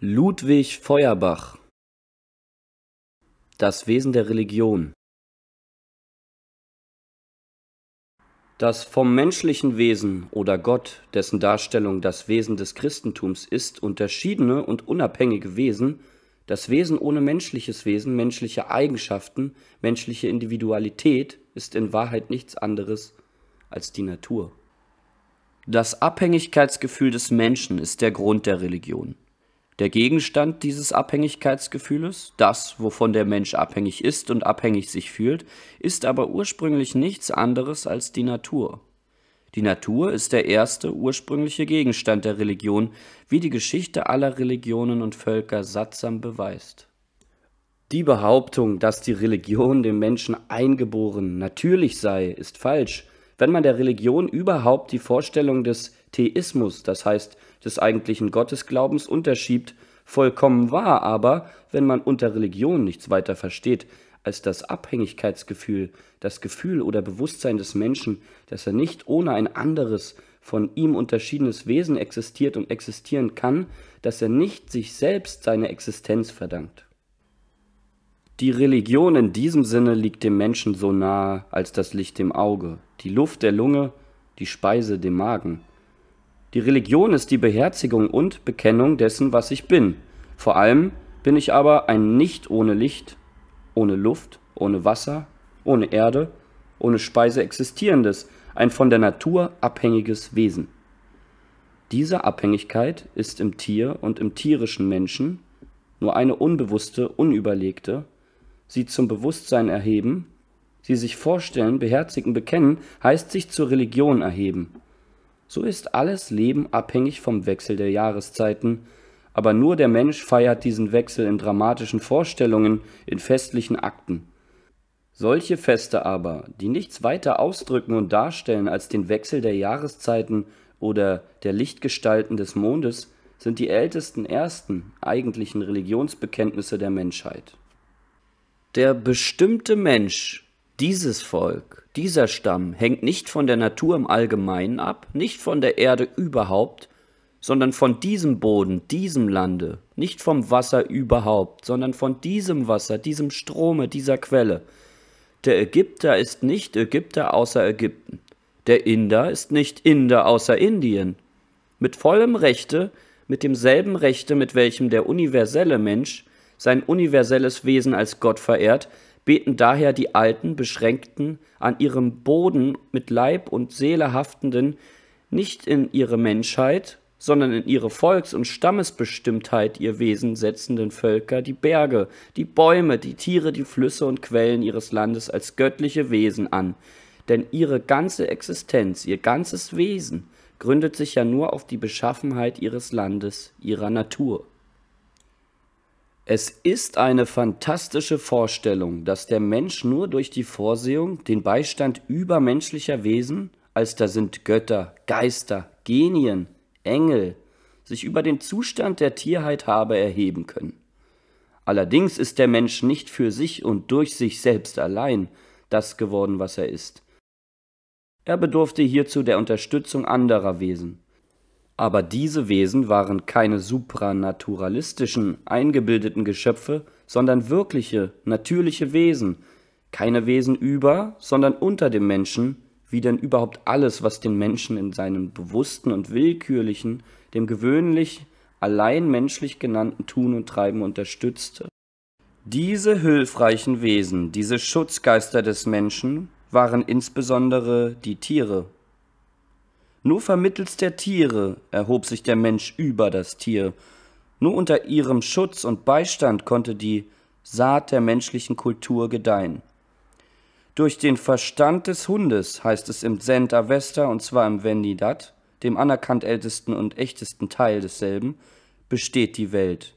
Ludwig Feuerbach Das Wesen der Religion Das vom menschlichen Wesen oder Gott, dessen Darstellung das Wesen des Christentums ist, unterschiedene und unabhängige Wesen, das Wesen ohne menschliches Wesen, menschliche Eigenschaften, menschliche Individualität ist in Wahrheit nichts anderes als die Natur. Das Abhängigkeitsgefühl des Menschen ist der Grund der Religion der Gegenstand dieses Abhängigkeitsgefühles, das, wovon der Mensch abhängig ist und abhängig sich fühlt, ist aber ursprünglich nichts anderes als die Natur. Die Natur ist der erste ursprüngliche Gegenstand der Religion, wie die Geschichte aller Religionen und Völker sattsam beweist. Die Behauptung, dass die Religion dem Menschen eingeboren natürlich sei, ist falsch, wenn man der Religion überhaupt die Vorstellung des Theismus, das heißt des eigentlichen Gottesglaubens unterschiebt, vollkommen wahr aber, wenn man unter Religion nichts weiter versteht als das Abhängigkeitsgefühl, das Gefühl oder Bewusstsein des Menschen, dass er nicht ohne ein anderes, von ihm unterschiedenes Wesen existiert und existieren kann, dass er nicht sich selbst seine Existenz verdankt. Die Religion in diesem Sinne liegt dem Menschen so nahe als das Licht dem Auge, die Luft der Lunge, die Speise dem Magen. Die Religion ist die Beherzigung und Bekennung dessen, was ich bin. Vor allem bin ich aber ein Nicht ohne Licht, ohne Luft, ohne Wasser, ohne Erde, ohne Speise existierendes, ein von der Natur abhängiges Wesen. Diese Abhängigkeit ist im Tier und im tierischen Menschen nur eine unbewusste, unüberlegte, sie zum Bewusstsein erheben, sie sich vorstellen, beherzigen, bekennen, heißt sich zur Religion erheben. So ist alles Leben abhängig vom Wechsel der Jahreszeiten, aber nur der Mensch feiert diesen Wechsel in dramatischen Vorstellungen, in festlichen Akten. Solche Feste aber, die nichts weiter ausdrücken und darstellen als den Wechsel der Jahreszeiten oder der Lichtgestalten des Mondes, sind die ältesten ersten eigentlichen Religionsbekenntnisse der Menschheit. Der bestimmte Mensch dieses Volk, dieser Stamm hängt nicht von der Natur im Allgemeinen ab, nicht von der Erde überhaupt, sondern von diesem Boden, diesem Lande, nicht vom Wasser überhaupt, sondern von diesem Wasser, diesem Strome, dieser Quelle. Der Ägypter ist nicht Ägypter außer Ägypten. Der Inder ist nicht Inder außer Indien. Mit vollem Rechte, mit demselben Rechte, mit welchem der universelle Mensch sein universelles Wesen als Gott verehrt, beten daher die alten, beschränkten, an ihrem Boden mit Leib und Seele haftenden nicht in ihre Menschheit, sondern in ihre Volks- und Stammesbestimmtheit ihr Wesen setzenden Völker die Berge, die Bäume, die Tiere, die Flüsse und Quellen ihres Landes als göttliche Wesen an. Denn ihre ganze Existenz, ihr ganzes Wesen gründet sich ja nur auf die Beschaffenheit ihres Landes, ihrer Natur. Es ist eine fantastische Vorstellung, dass der Mensch nur durch die Vorsehung den Beistand übermenschlicher Wesen, als da sind Götter, Geister, Genien, Engel, sich über den Zustand der Tierheit habe erheben können. Allerdings ist der Mensch nicht für sich und durch sich selbst allein das geworden, was er ist. Er bedurfte hierzu der Unterstützung anderer Wesen, aber diese Wesen waren keine supranaturalistischen, eingebildeten Geschöpfe, sondern wirkliche, natürliche Wesen, keine Wesen über, sondern unter dem Menschen, wie denn überhaupt alles, was den Menschen in seinem bewussten und willkürlichen, dem gewöhnlich allein menschlich genannten Tun und Treiben unterstützte. Diese hilfreichen Wesen, diese Schutzgeister des Menschen, waren insbesondere die Tiere nur vermittels der Tiere erhob sich der Mensch über das Tier. Nur unter ihrem Schutz und Beistand konnte die Saat der menschlichen Kultur gedeihen. Durch den Verstand des Hundes heißt es im Zend Avesta und zwar im Vendidat, dem anerkannt ältesten und echtesten Teil desselben, besteht die Welt.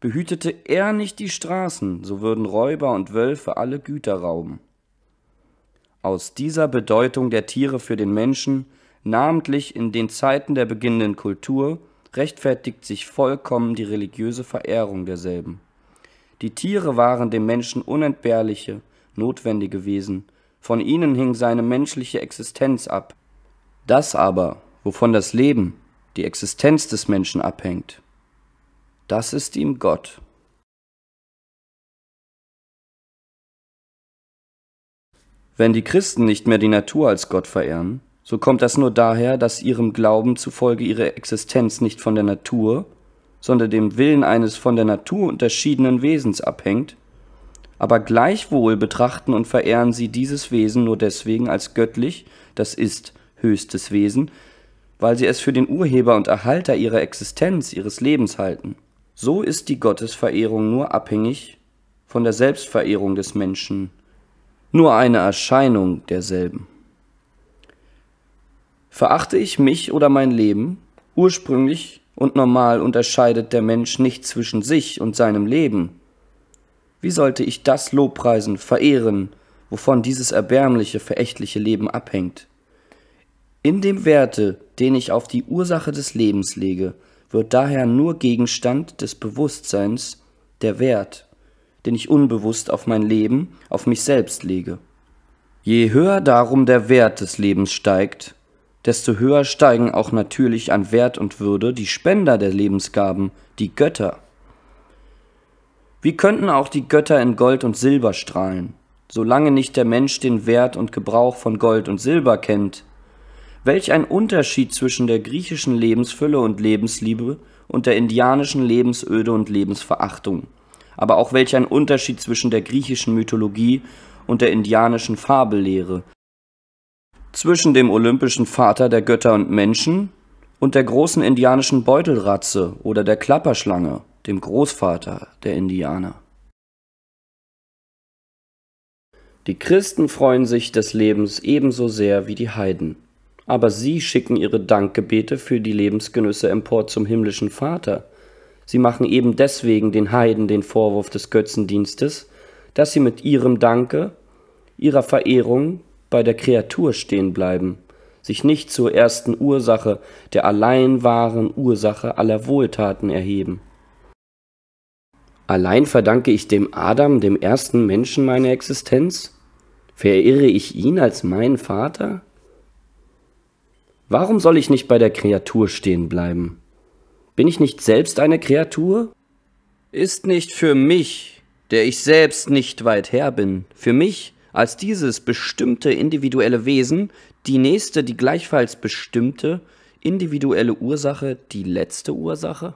Behütete er nicht die Straßen, so würden Räuber und Wölfe alle Güter rauben. Aus dieser Bedeutung der Tiere für den Menschen Namentlich in den Zeiten der beginnenden Kultur rechtfertigt sich vollkommen die religiöse Verehrung derselben. Die Tiere waren dem Menschen unentbehrliche, notwendige Wesen, von ihnen hing seine menschliche Existenz ab. Das aber, wovon das Leben, die Existenz des Menschen abhängt, das ist ihm Gott. Wenn die Christen nicht mehr die Natur als Gott verehren, so kommt das nur daher, dass ihrem Glauben zufolge ihre Existenz nicht von der Natur, sondern dem Willen eines von der Natur unterschiedenen Wesens abhängt, aber gleichwohl betrachten und verehren sie dieses Wesen nur deswegen als göttlich, das ist höchstes Wesen, weil sie es für den Urheber und Erhalter ihrer Existenz, ihres Lebens halten. So ist die Gottesverehrung nur abhängig von der Selbstverehrung des Menschen, nur eine Erscheinung derselben. Verachte ich mich oder mein Leben? Ursprünglich und normal unterscheidet der Mensch nicht zwischen sich und seinem Leben. Wie sollte ich das lobpreisen, verehren, wovon dieses erbärmliche, verächtliche Leben abhängt? In dem Werte, den ich auf die Ursache des Lebens lege, wird daher nur Gegenstand des Bewusstseins der Wert, den ich unbewusst auf mein Leben, auf mich selbst lege. Je höher darum der Wert des Lebens steigt, desto höher steigen auch natürlich an Wert und Würde die Spender der Lebensgaben, die Götter. Wie könnten auch die Götter in Gold und Silber strahlen, solange nicht der Mensch den Wert und Gebrauch von Gold und Silber kennt? Welch ein Unterschied zwischen der griechischen Lebensfülle und Lebensliebe und der indianischen Lebensöde und Lebensverachtung. Aber auch welch ein Unterschied zwischen der griechischen Mythologie und der indianischen Fabellehre zwischen dem olympischen Vater der Götter und Menschen und der großen indianischen Beutelratze oder der Klapperschlange, dem Großvater der Indianer. Die Christen freuen sich des Lebens ebenso sehr wie die Heiden, aber sie schicken ihre Dankgebete für die Lebensgenüsse empor zum himmlischen Vater. Sie machen eben deswegen den Heiden den Vorwurf des Götzendienstes, dass sie mit ihrem Danke, ihrer Verehrung bei der Kreatur stehen bleiben, sich nicht zur ersten Ursache, der allein wahren Ursache aller Wohltaten erheben. Allein verdanke ich dem Adam, dem ersten Menschen, meine Existenz? Verirre ich ihn als meinen Vater? Warum soll ich nicht bei der Kreatur stehen bleiben? Bin ich nicht selbst eine Kreatur? Ist nicht für mich, der ich selbst nicht weit her bin, für mich, als dieses bestimmte individuelle Wesen die nächste, die gleichfalls bestimmte individuelle Ursache die letzte Ursache?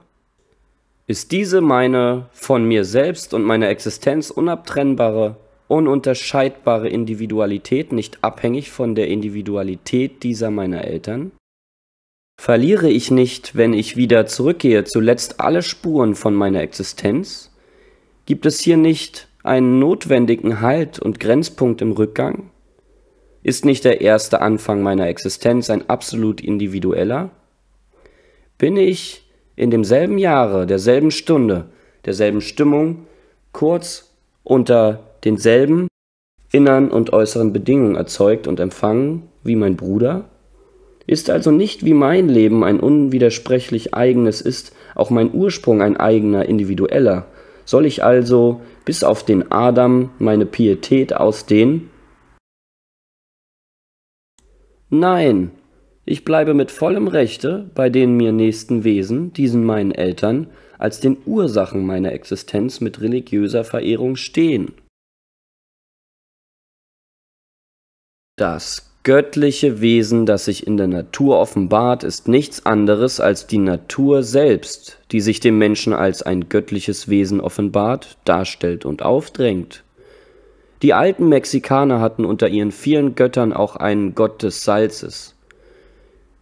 Ist diese meine von mir selbst und meiner Existenz unabtrennbare, ununterscheidbare Individualität nicht abhängig von der Individualität dieser meiner Eltern? Verliere ich nicht, wenn ich wieder zurückgehe, zuletzt alle Spuren von meiner Existenz? Gibt es hier nicht einen notwendigen Halt und Grenzpunkt im Rückgang? Ist nicht der erste Anfang meiner Existenz ein absolut individueller? Bin ich in demselben Jahre, derselben Stunde, derselben Stimmung, kurz unter denselben inneren und äußeren Bedingungen erzeugt und empfangen wie mein Bruder? Ist also nicht wie mein Leben ein unwidersprechlich eigenes ist, auch mein Ursprung ein eigener, individueller, soll ich also bis auf den Adam meine Pietät ausdehnen? Nein, ich bleibe mit vollem Rechte bei den mir nächsten Wesen, diesen meinen Eltern, als den Ursachen meiner Existenz mit religiöser Verehrung stehen. Das göttliche Wesen, das sich in der Natur offenbart, ist nichts anderes als die Natur selbst, die sich dem Menschen als ein göttliches Wesen offenbart, darstellt und aufdrängt. Die alten Mexikaner hatten unter ihren vielen Göttern auch einen Gott des Salzes.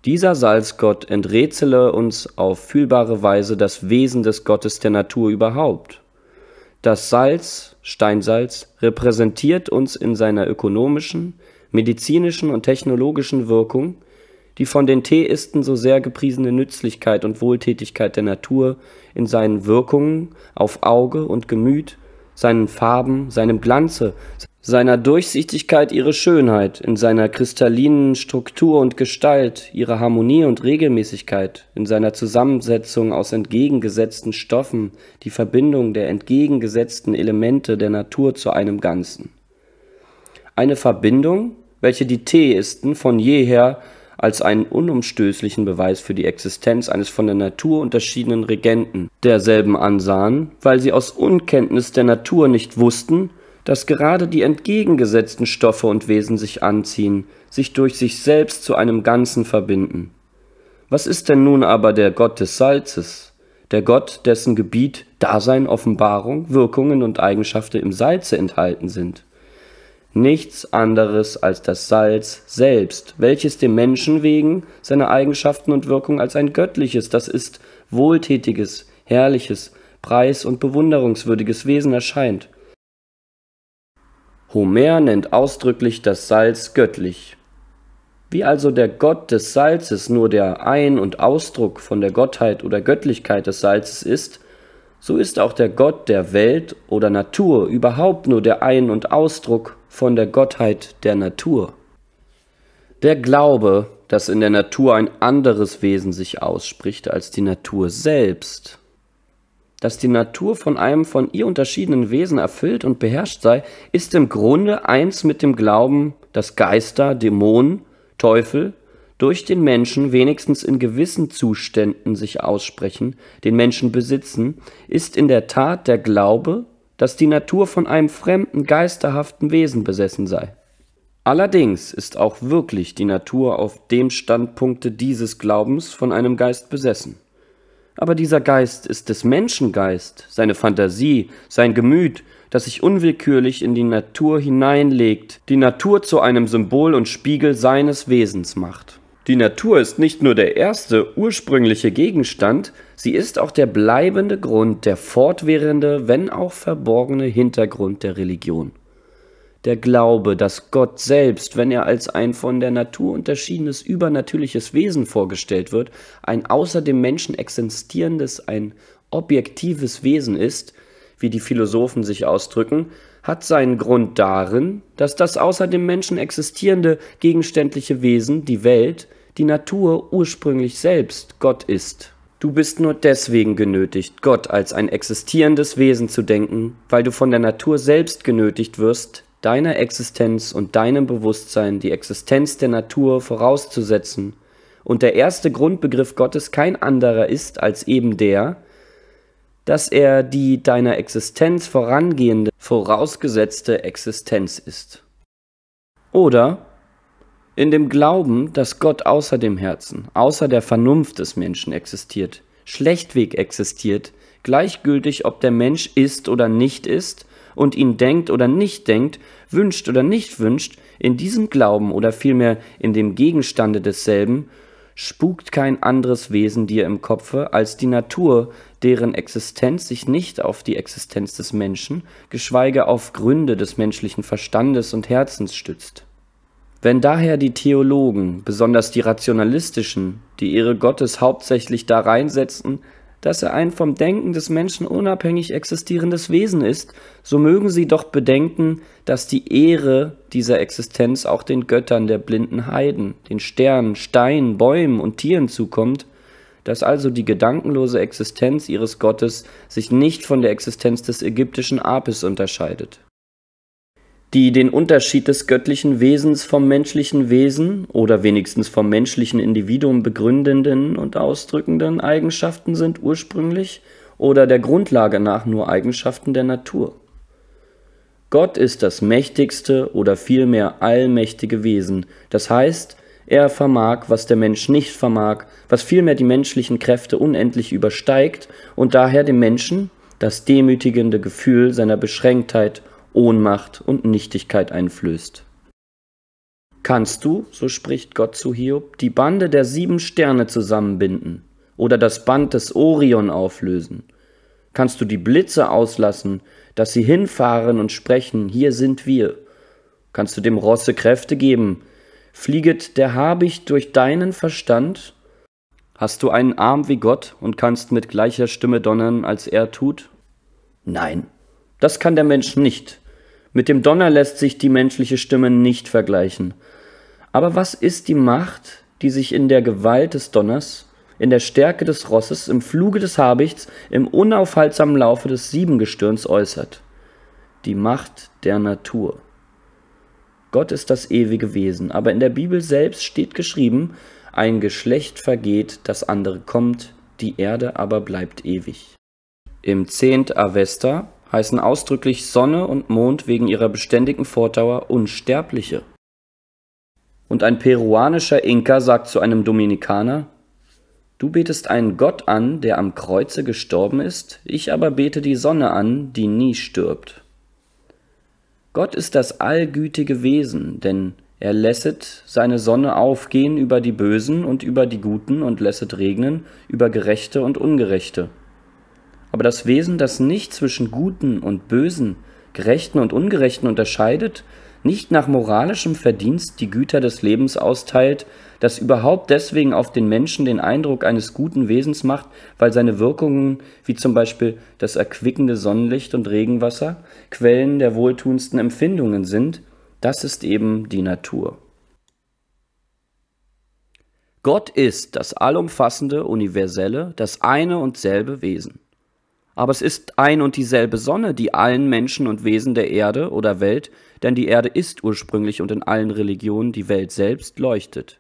Dieser Salzgott enträtsele uns auf fühlbare Weise das Wesen des Gottes der Natur überhaupt. Das Salz, Steinsalz, repräsentiert uns in seiner ökonomischen, medizinischen und technologischen Wirkung, die von den Theisten so sehr gepriesene Nützlichkeit und Wohltätigkeit der Natur in seinen Wirkungen auf Auge und Gemüt, seinen Farben, seinem Glanze, seiner Durchsichtigkeit ihre Schönheit, in seiner kristallinen Struktur und Gestalt ihre Harmonie und Regelmäßigkeit, in seiner Zusammensetzung aus entgegengesetzten Stoffen, die Verbindung der entgegengesetzten Elemente der Natur zu einem Ganzen. Eine Verbindung, welche die Theisten von jeher als einen unumstößlichen Beweis für die Existenz eines von der Natur unterschiedenen Regenten derselben ansahen, weil sie aus Unkenntnis der Natur nicht wussten, dass gerade die entgegengesetzten Stoffe und Wesen sich anziehen, sich durch sich selbst zu einem Ganzen verbinden. Was ist denn nun aber der Gott des Salzes? Der Gott, dessen Gebiet Dasein, Offenbarung, Wirkungen und Eigenschaften im Salze enthalten sind nichts anderes als das Salz selbst, welches dem Menschen wegen seiner Eigenschaften und Wirkung als ein göttliches, das ist wohltätiges, herrliches, preis- und bewunderungswürdiges Wesen erscheint. Homer nennt ausdrücklich das Salz göttlich. Wie also der Gott des Salzes nur der Ein- und Ausdruck von der Gottheit oder Göttlichkeit des Salzes ist, so ist auch der Gott der Welt oder Natur überhaupt nur der Ein- und Ausdruck von der Gottheit der Natur. Der Glaube, dass in der Natur ein anderes Wesen sich ausspricht als die Natur selbst, dass die Natur von einem von ihr unterschiedenen Wesen erfüllt und beherrscht sei, ist im Grunde eins mit dem Glauben, dass Geister, Dämonen, Teufel durch den Menschen wenigstens in gewissen Zuständen sich aussprechen, den Menschen besitzen, ist in der Tat der Glaube, dass die Natur von einem fremden, geisterhaften Wesen besessen sei. Allerdings ist auch wirklich die Natur auf dem Standpunkte dieses Glaubens von einem Geist besessen. Aber dieser Geist ist des Menschen Geist, seine Fantasie, sein Gemüt, das sich unwillkürlich in die Natur hineinlegt, die Natur zu einem Symbol und Spiegel seines Wesens macht. Die Natur ist nicht nur der erste ursprüngliche Gegenstand, sie ist auch der bleibende Grund, der fortwährende, wenn auch verborgene Hintergrund der Religion. Der Glaube, dass Gott selbst, wenn er als ein von der Natur unterschiedenes übernatürliches Wesen vorgestellt wird, ein außer dem Menschen existierendes, ein objektives Wesen ist, wie die Philosophen sich ausdrücken, hat seinen Grund darin, dass das außer dem Menschen existierende gegenständliche Wesen, die Welt, die Natur ursprünglich selbst Gott ist. Du bist nur deswegen genötigt, Gott als ein existierendes Wesen zu denken, weil du von der Natur selbst genötigt wirst, deiner Existenz und deinem Bewusstsein die Existenz der Natur vorauszusetzen, und der erste Grundbegriff Gottes kein anderer ist als eben der, dass er die deiner Existenz vorangehende vorausgesetzte Existenz ist. Oder in dem Glauben, dass Gott außer dem Herzen, außer der Vernunft des Menschen existiert, schlechtweg existiert, gleichgültig ob der Mensch ist oder nicht ist und ihn denkt oder nicht denkt, wünscht oder nicht wünscht, in diesem Glauben oder vielmehr in dem Gegenstande desselben spukt kein anderes Wesen dir im Kopfe als die Natur, deren Existenz sich nicht auf die Existenz des Menschen, geschweige auf Gründe des menschlichen Verstandes und Herzens stützt. Wenn daher die Theologen, besonders die rationalistischen, die ihre Gottes hauptsächlich da reinsetzen, dass er ein vom Denken des Menschen unabhängig existierendes Wesen ist, so mögen sie doch bedenken, dass die Ehre dieser Existenz auch den Göttern der blinden Heiden, den Sternen, Steinen, Bäumen und Tieren zukommt, dass also die gedankenlose Existenz ihres Gottes sich nicht von der Existenz des ägyptischen Apis unterscheidet die den Unterschied des göttlichen Wesens vom menschlichen Wesen oder wenigstens vom menschlichen Individuum begründenden und ausdrückenden Eigenschaften sind ursprünglich oder der Grundlage nach nur Eigenschaften der Natur. Gott ist das mächtigste oder vielmehr allmächtige Wesen, das heißt, er vermag, was der Mensch nicht vermag, was vielmehr die menschlichen Kräfte unendlich übersteigt und daher dem Menschen das demütigende Gefühl seiner Beschränktheit Ohnmacht und Nichtigkeit einflößt. Kannst du, so spricht Gott zu Hiob, die Bande der sieben Sterne zusammenbinden oder das Band des Orion auflösen? Kannst du die Blitze auslassen, dass sie hinfahren und sprechen, hier sind wir? Kannst du dem Rosse Kräfte geben? Flieget der Habicht durch deinen Verstand? Hast du einen Arm wie Gott und kannst mit gleicher Stimme donnern, als er tut? Nein, das kann der Mensch nicht. Mit dem Donner lässt sich die menschliche Stimme nicht vergleichen. Aber was ist die Macht, die sich in der Gewalt des Donners, in der Stärke des Rosses, im Fluge des Habichts, im unaufhaltsamen Laufe des Siebengestirns äußert? Die Macht der Natur. Gott ist das ewige Wesen, aber in der Bibel selbst steht geschrieben, ein Geschlecht vergeht, das andere kommt, die Erde aber bleibt ewig. Im 10. Avesta heißen ausdrücklich Sonne und Mond wegen ihrer beständigen Vordauer Unsterbliche. Und ein peruanischer Inka sagt zu einem Dominikaner, Du betest einen Gott an, der am Kreuze gestorben ist, ich aber bete die Sonne an, die nie stirbt. Gott ist das allgütige Wesen, denn er lässet seine Sonne aufgehen über die Bösen und über die Guten und lässet regnen über Gerechte und Ungerechte. Aber das Wesen, das nicht zwischen Guten und Bösen, Gerechten und Ungerechten unterscheidet, nicht nach moralischem Verdienst die Güter des Lebens austeilt, das überhaupt deswegen auf den Menschen den Eindruck eines guten Wesens macht, weil seine Wirkungen, wie zum Beispiel das erquickende Sonnenlicht und Regenwasser, Quellen der wohltuendsten Empfindungen sind, das ist eben die Natur. Gott ist das allumfassende, universelle, das eine und selbe Wesen aber es ist ein und dieselbe Sonne, die allen Menschen und Wesen der Erde oder Welt, denn die Erde ist ursprünglich und in allen Religionen die Welt selbst leuchtet.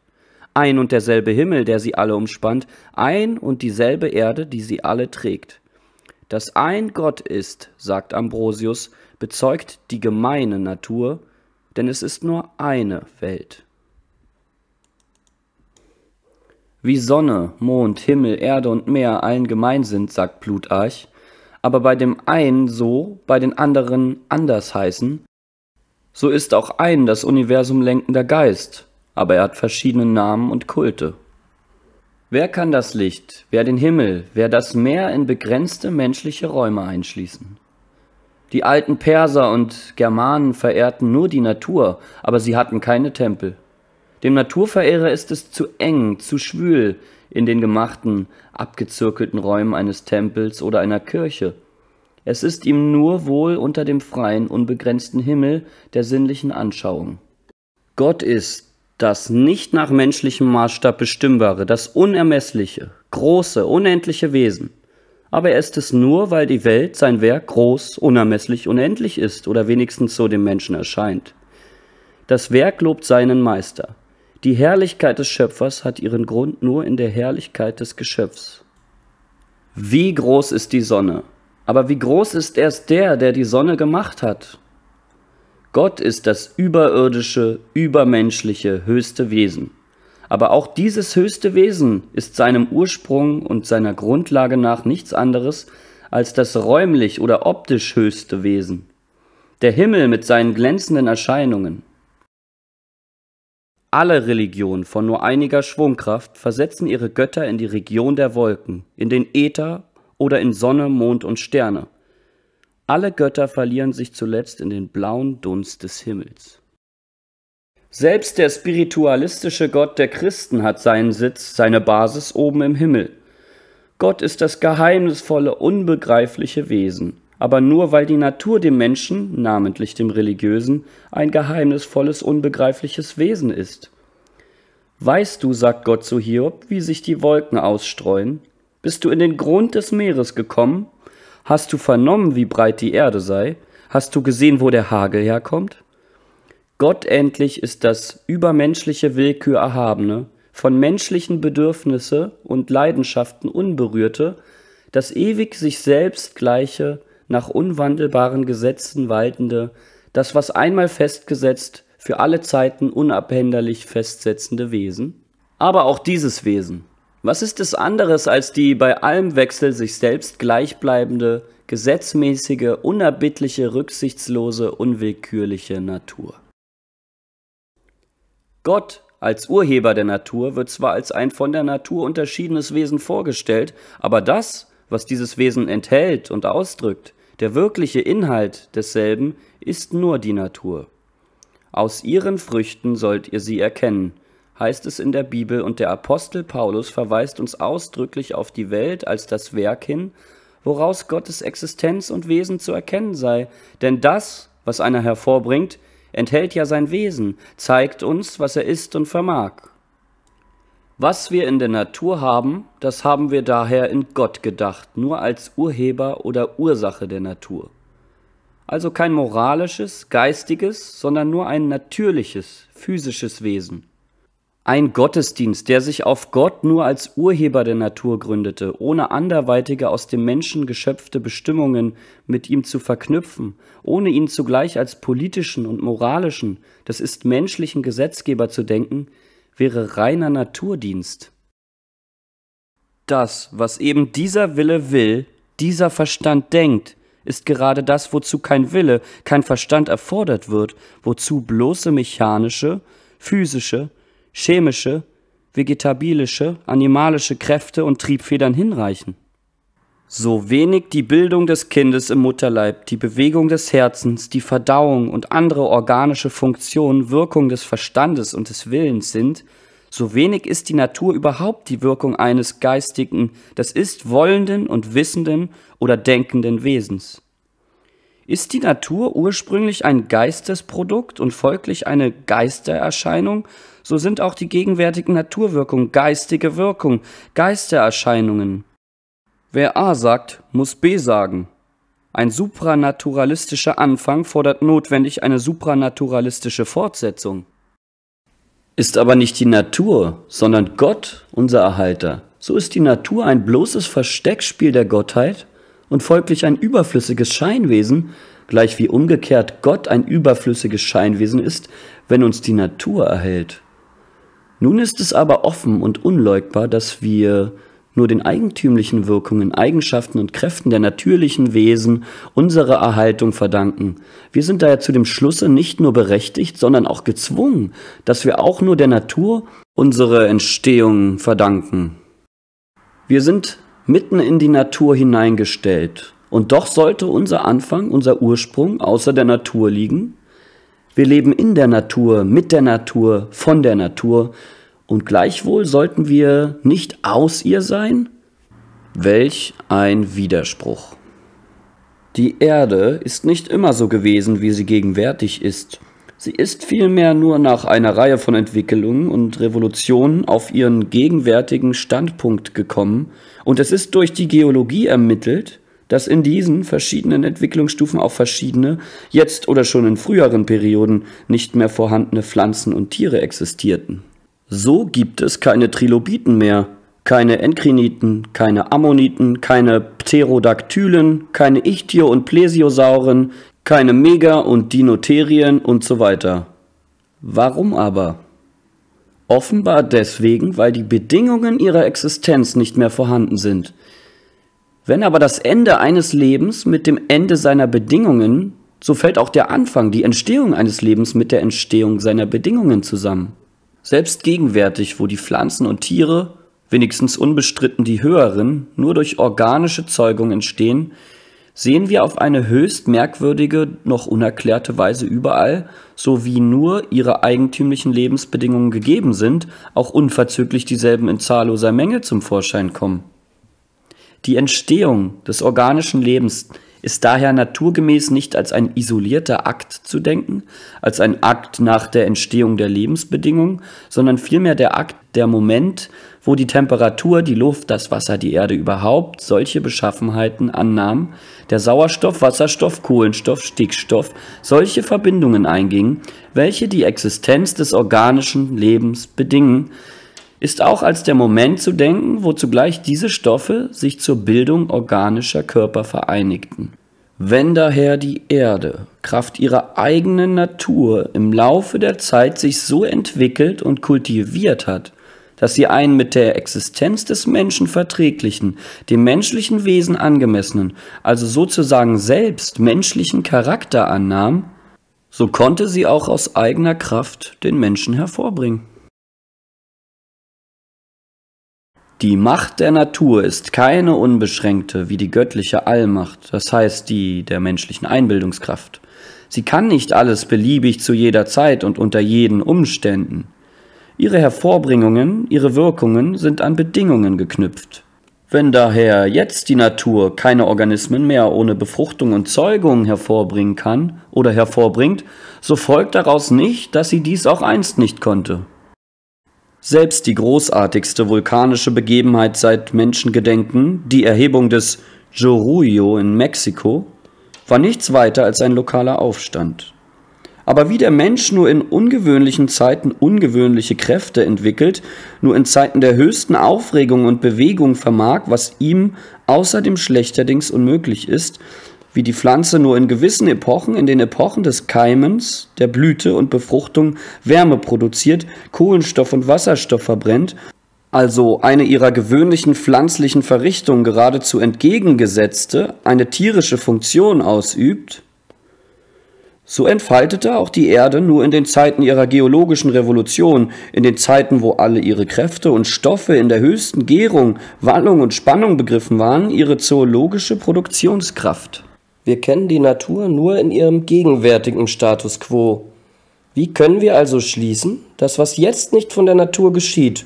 Ein und derselbe Himmel, der sie alle umspannt, ein und dieselbe Erde, die sie alle trägt. Dass ein Gott ist, sagt Ambrosius, bezeugt die gemeine Natur, denn es ist nur eine Welt. Wie Sonne, Mond, Himmel, Erde und Meer allen gemein sind, sagt Plutarch, aber bei dem einen so, bei den anderen anders heißen, so ist auch ein das Universum lenkender Geist, aber er hat verschiedene Namen und Kulte. Wer kann das Licht, wer den Himmel, wer das Meer in begrenzte menschliche Räume einschließen? Die alten Perser und Germanen verehrten nur die Natur, aber sie hatten keine Tempel. Dem Naturverehrer ist es zu eng, zu schwül in den gemachten, abgezirkelten Räumen eines Tempels oder einer Kirche. Es ist ihm nur wohl unter dem freien, unbegrenzten Himmel der sinnlichen Anschauung. Gott ist das nicht nach menschlichem Maßstab bestimmbare, das unermessliche, große, unendliche Wesen. Aber er ist es nur, weil die Welt, sein Werk, groß, unermesslich, unendlich ist oder wenigstens so dem Menschen erscheint. Das Werk lobt seinen Meister. Die Herrlichkeit des Schöpfers hat ihren Grund nur in der Herrlichkeit des Geschöpfs. Wie groß ist die Sonne? Aber wie groß ist erst der, der die Sonne gemacht hat? Gott ist das überirdische, übermenschliche, höchste Wesen. Aber auch dieses höchste Wesen ist seinem Ursprung und seiner Grundlage nach nichts anderes als das räumlich oder optisch höchste Wesen. Der Himmel mit seinen glänzenden Erscheinungen. Alle Religionen von nur einiger Schwungkraft versetzen ihre Götter in die Region der Wolken, in den Äther oder in Sonne, Mond und Sterne. Alle Götter verlieren sich zuletzt in den blauen Dunst des Himmels. Selbst der spiritualistische Gott der Christen hat seinen Sitz, seine Basis oben im Himmel. Gott ist das geheimnisvolle, unbegreifliche Wesen aber nur weil die Natur dem Menschen, namentlich dem Religiösen, ein geheimnisvolles, unbegreifliches Wesen ist. Weißt du, sagt Gott zu Hiob, wie sich die Wolken ausstreuen? Bist du in den Grund des Meeres gekommen? Hast du vernommen, wie breit die Erde sei? Hast du gesehen, wo der Hagel herkommt? Gott endlich ist das übermenschliche Willkür erhabene, von menschlichen Bedürfnisse und Leidenschaften unberührte, das ewig sich selbst gleiche, nach unwandelbaren Gesetzen waltende, das, was einmal festgesetzt, für alle Zeiten unabänderlich festsetzende Wesen? Aber auch dieses Wesen. Was ist es anderes als die bei allem Wechsel sich selbst gleichbleibende, gesetzmäßige, unerbittliche, rücksichtslose, unwillkürliche Natur? Gott als Urheber der Natur wird zwar als ein von der Natur unterschiedenes Wesen vorgestellt, aber das, was dieses Wesen enthält und ausdrückt, der wirkliche Inhalt desselben ist nur die Natur. Aus ihren Früchten sollt ihr sie erkennen, heißt es in der Bibel, und der Apostel Paulus verweist uns ausdrücklich auf die Welt als das Werk hin, woraus Gottes Existenz und Wesen zu erkennen sei, denn das, was einer hervorbringt, enthält ja sein Wesen, zeigt uns, was er ist und vermag. Was wir in der Natur haben, das haben wir daher in Gott gedacht, nur als Urheber oder Ursache der Natur. Also kein moralisches, geistiges, sondern nur ein natürliches, physisches Wesen. Ein Gottesdienst, der sich auf Gott nur als Urheber der Natur gründete, ohne anderweitige aus dem Menschen geschöpfte Bestimmungen mit ihm zu verknüpfen, ohne ihn zugleich als politischen und moralischen, das ist menschlichen Gesetzgeber zu denken, wäre reiner Naturdienst. Das, was eben dieser Wille will, dieser Verstand denkt, ist gerade das, wozu kein Wille, kein Verstand erfordert wird, wozu bloße mechanische, physische, chemische, vegetabilische, animalische Kräfte und Triebfedern hinreichen so wenig die Bildung des Kindes im Mutterleib, die Bewegung des Herzens, die Verdauung und andere organische Funktionen Wirkung des Verstandes und des Willens sind, so wenig ist die Natur überhaupt die Wirkung eines geistigen, das ist wollenden und wissenden oder denkenden Wesens. Ist die Natur ursprünglich ein Geistesprodukt und folglich eine Geistererscheinung, so sind auch die gegenwärtigen Naturwirkungen geistige Wirkung, Geistererscheinungen. Wer A sagt, muss B sagen. Ein supranaturalistischer Anfang fordert notwendig eine supranaturalistische Fortsetzung. Ist aber nicht die Natur, sondern Gott unser Erhalter. So ist die Natur ein bloßes Versteckspiel der Gottheit und folglich ein überflüssiges Scheinwesen, gleich wie umgekehrt Gott ein überflüssiges Scheinwesen ist, wenn uns die Natur erhält. Nun ist es aber offen und unleugbar, dass wir nur den eigentümlichen Wirkungen, Eigenschaften und Kräften der natürlichen Wesen unsere Erhaltung verdanken. Wir sind daher zu dem Schlusse nicht nur berechtigt, sondern auch gezwungen, dass wir auch nur der Natur unsere Entstehung verdanken. Wir sind mitten in die Natur hineingestellt. Und doch sollte unser Anfang, unser Ursprung außer der Natur liegen. Wir leben in der Natur, mit der Natur, von der Natur und gleichwohl sollten wir nicht aus ihr sein? Welch ein Widerspruch. Die Erde ist nicht immer so gewesen, wie sie gegenwärtig ist. Sie ist vielmehr nur nach einer Reihe von Entwicklungen und Revolutionen auf ihren gegenwärtigen Standpunkt gekommen, und es ist durch die Geologie ermittelt, dass in diesen verschiedenen Entwicklungsstufen auch verschiedene, jetzt oder schon in früheren Perioden nicht mehr vorhandene Pflanzen und Tiere existierten. So gibt es keine Trilobiten mehr, keine Enkriniten, keine Ammoniten, keine Pterodaktylen, keine Ichtio- und Plesiosauren, keine Mega- und Dinotherien und so weiter. Warum aber? Offenbar deswegen, weil die Bedingungen ihrer Existenz nicht mehr vorhanden sind. Wenn aber das Ende eines Lebens mit dem Ende seiner Bedingungen, so fällt auch der Anfang, die Entstehung eines Lebens mit der Entstehung seiner Bedingungen zusammen selbst gegenwärtig, wo die Pflanzen und Tiere, wenigstens unbestritten die höheren, nur durch organische Zeugung entstehen, sehen wir auf eine höchst merkwürdige, noch unerklärte Weise überall, so wie nur ihre eigentümlichen Lebensbedingungen gegeben sind, auch unverzüglich dieselben in zahlloser Menge zum Vorschein kommen. Die Entstehung des organischen Lebens ist daher naturgemäß nicht als ein isolierter Akt zu denken, als ein Akt nach der Entstehung der Lebensbedingungen, sondern vielmehr der Akt, der Moment, wo die Temperatur, die Luft, das Wasser, die Erde überhaupt solche Beschaffenheiten annahm, der Sauerstoff, Wasserstoff, Kohlenstoff, Stickstoff solche Verbindungen eingingen, welche die Existenz des organischen Lebens bedingen, ist auch als der Moment zu denken, wo zugleich diese Stoffe sich zur Bildung organischer Körper vereinigten. Wenn daher die Erde Kraft ihrer eigenen Natur im Laufe der Zeit sich so entwickelt und kultiviert hat, dass sie einen mit der Existenz des Menschen verträglichen, dem menschlichen Wesen angemessenen, also sozusagen selbst menschlichen Charakter annahm, so konnte sie auch aus eigener Kraft den Menschen hervorbringen. Die Macht der Natur ist keine unbeschränkte wie die göttliche Allmacht, das heißt die der menschlichen Einbildungskraft. Sie kann nicht alles beliebig zu jeder Zeit und unter jeden Umständen. Ihre Hervorbringungen, ihre Wirkungen sind an Bedingungen geknüpft. Wenn daher jetzt die Natur keine Organismen mehr ohne Befruchtung und Zeugung hervorbringen kann oder hervorbringt, so folgt daraus nicht, dass sie dies auch einst nicht konnte. Selbst die großartigste vulkanische Begebenheit seit Menschengedenken, die Erhebung des Jorullo in Mexiko, war nichts weiter als ein lokaler Aufstand. Aber wie der Mensch nur in ungewöhnlichen Zeiten ungewöhnliche Kräfte entwickelt, nur in Zeiten der höchsten Aufregung und Bewegung vermag, was ihm außerdem schlechterdings unmöglich ist, wie die Pflanze nur in gewissen Epochen, in den Epochen des Keimens, der Blüte und Befruchtung Wärme produziert, Kohlenstoff und Wasserstoff verbrennt, also eine ihrer gewöhnlichen pflanzlichen Verrichtungen geradezu entgegengesetzte, eine tierische Funktion ausübt, so entfaltete auch die Erde nur in den Zeiten ihrer geologischen Revolution, in den Zeiten, wo alle ihre Kräfte und Stoffe in der höchsten Gärung, Wallung und Spannung begriffen waren, ihre zoologische Produktionskraft. Wir kennen die Natur nur in ihrem gegenwärtigen Status quo. Wie können wir also schließen, dass was jetzt nicht von der Natur geschieht,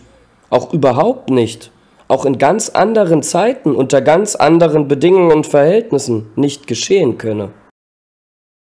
auch überhaupt nicht, auch in ganz anderen Zeiten, unter ganz anderen Bedingungen und Verhältnissen nicht geschehen könne?